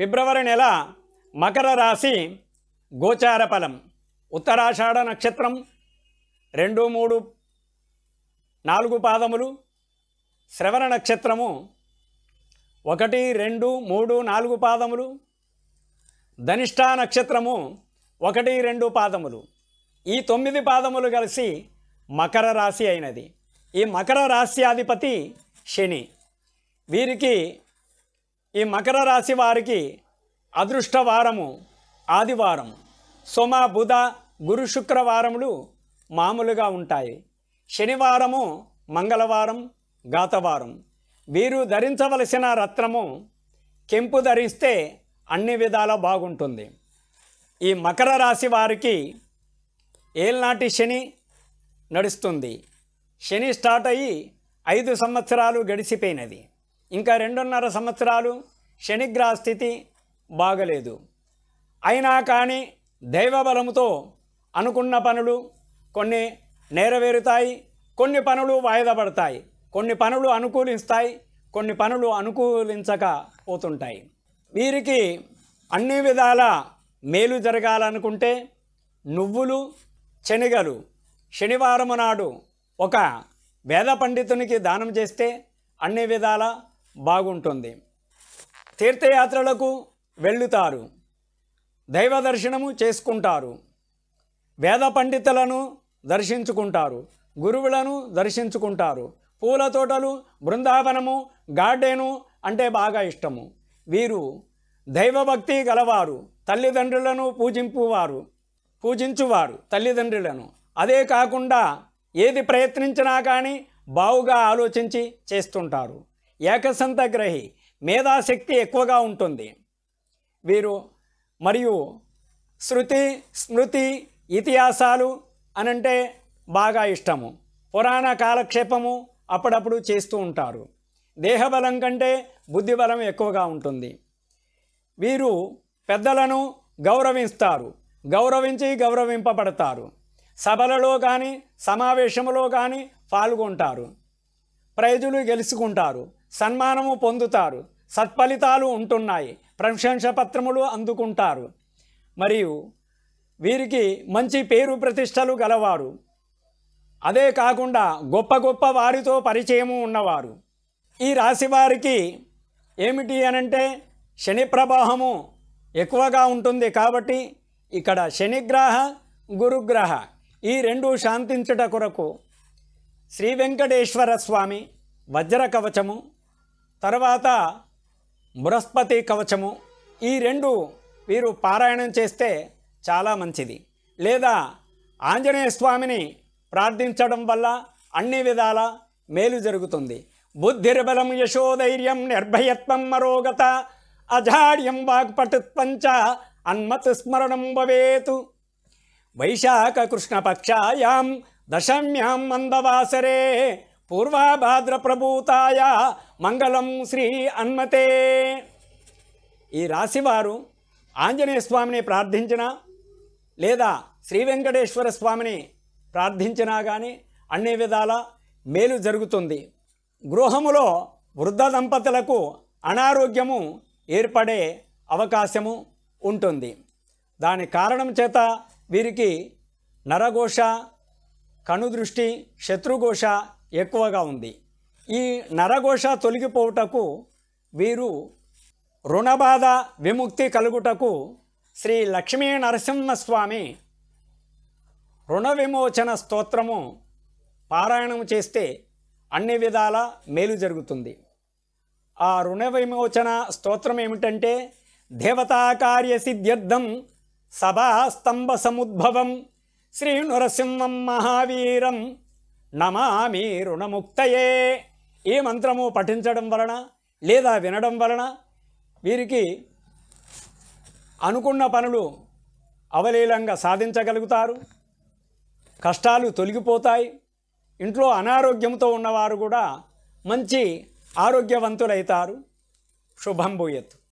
ఫిబ్రవరి నెల మకర రాశి గోచార ఫలం ఉత్తరాషాఢ నక్షత్రం రెండు మూడు నాలుగు పాదములు శ్రవణ నక్షత్రము ఒకటి రెండు మూడు నాలుగు పాదములు ధనిష్ట నక్షత్రము ఒకటి రెండు పాదములు ఈ తొమ్మిది పాదములు కలిసి మకర రాశి అయినది ఈ మకర రాశ్యాధిపతి శని వీరికి ఈ మకర రాశి వారికి అదృష్టవారము ఆదివారం సోమ బుధ గురు శుక్రవారములు మామూలుగా ఉంటాయి శనివారము మంగళవారం గాతవారం వీరు ధరించవలసిన రత్నము కెంపు ధరిస్తే అన్ని విధాల బాగుంటుంది ఈ మకర రాశి వారికి ఏల్నాటి శని నడుస్తుంది శని స్టార్ట్ అయ్యి ఐదు సంవత్సరాలు గడిచిపోయినది ఇంకా రెండున్నర సంవత్సరాలు శనిగ్రహ స్థితి బాగలేదు అయినా కానీ దైవబలముతో అనుకున్న పనులు కొన్ని నెరవేరుతాయి కొన్ని పనులు వాయిదా పడతాయి కొన్ని పనులు అనుకూలిస్తాయి కొన్ని పనులు అనుకూలించక పోతుంటాయి వీరికి అన్ని విధాల మేలు జరగాలనుకుంటే నువ్వులు శనిగలు శనివారం నాడు ఒక వేద పండితునికి దానం చేస్తే అన్ని విధాల బాగుంటుంది తీర్థయాత్రలకు వెళ్ళుతారు దైవ దర్శనము చేసుకుంటారు వేద పండితులను దర్శించుకుంటారు గురువులను దర్శించుకుంటారు పూల తోటలు బృందావనము గార్డెను అంటే బాగా ఇష్టము వీరు దైవభక్తి గలవారు తల్లిదండ్రులను పూజింపువారు పూజించువారు తల్లిదండ్రులను అదే కాకుండా ఏది ప్రయత్నించినా కానీ బావుగా ఆలోచించి చేస్తుంటారు ఏకసంతగ్రహి మేధాశక్తి ఎక్కువగా ఉంటుంది వీరు మరియు శృతి స్మృతి ఇతిహాసాలు అనంటే బాగా ఇష్టము పురాణ కాలక్షేపము అప్పుడప్పుడు చేస్తూ ఉంటారు దేహబలం కంటే బుద్ధిబలం ఎక్కువగా ఉంటుంది వీరు పెద్దలను గౌరవిస్తారు గౌరవించి గౌరవింపబడతారు సభలలో కానీ సమావేశంలో కానీ పాల్గొంటారు ప్రైజులు గెలుచుకుంటారు సన్మానము పొందుతారు సత్ఫలితాలు ఉంటున్నాయి ప్రశంసపత్రములు అందుకుంటారు మరియు వీరికి మంచి పేరు ప్రతిష్టలు గలవారు అదే కాకుండా గొప్ప గొప్ప వారితో పరిచయము ఉన్నవారు ఈ రాశివారికి ఏమిటి అనంటే శని ప్రభావము ఎక్కువగా ఉంటుంది కాబట్టి ఇక్కడ శనిగ్రహ గురుగ్రహ ఈ రెండు శాంతించుట కొరకు శ్రీ వెంకటేశ్వర స్వామి వజ్ర కవచము తర్వాత బృహస్పతి కవచము ఈ రెండు వీరు పారాయణం చేస్తే చాలా మంచిది లేదా ఆంజనేయ స్వామిని ప్రార్థించడం వల్ల అన్ని విధాల మేలు జరుగుతుంది బుద్ధిర్బలం యశోధైర్యం నిర్భయత్వం మరోగత అజాడ్యం వాగ్పటుత్వంచ అన్మతు స్మరణం భవేతు వైశాఖ కృష్ణపక్షాయాం దశమ్యాం మందవాసరే ప్రభూతాయ మంగళం శ్రీ అన్మతే ఈ రాశివారు ఆంజనేయ స్వామిని ప్రార్థించిన లేదా శ్రీ వెంకటేశ్వర స్వామిని ప్రార్థించినా కానీ అన్ని విధాల మేలు జరుగుతుంది గృహములో వృద్ధ దంపతులకు అనారోగ్యము ఏర్పడే అవకాశము ఉంటుంది దాని కారణం చేత వీరికి నరఘోష కనుదృష్టి శత్రుఘోష ఎక్కువగా ఉంది ఈ నరఘోష తొలగిపోవుటకు వీరు రుణబాధ విముక్తి కలుగుటకు శ్రీ లక్ష్మీ నరసింహస్వామి రుణ విమోచన స్తోత్రము పారాయణం చేస్తే అన్ని విధాల మేలు జరుగుతుంది ఆ రుణ విమోచన స్తోత్రం ఏమిటంటే సభా స్తంభ సముద్భవం శ్రీ నరసింహం మహావీరం నమామి రుణముక్తయే ఈ మంత్రము పఠించడం వలన లేదా వినడం వలన వీరికి అనుకున్న పనులు అవలీలంగా సాధించగలుగుతారు కష్టాలు తొలగిపోతాయి ఇంట్లో అనారోగ్యంతో ఉన్నవారు కూడా మంచి ఆరోగ్యవంతులైతారు శుభం భూయత్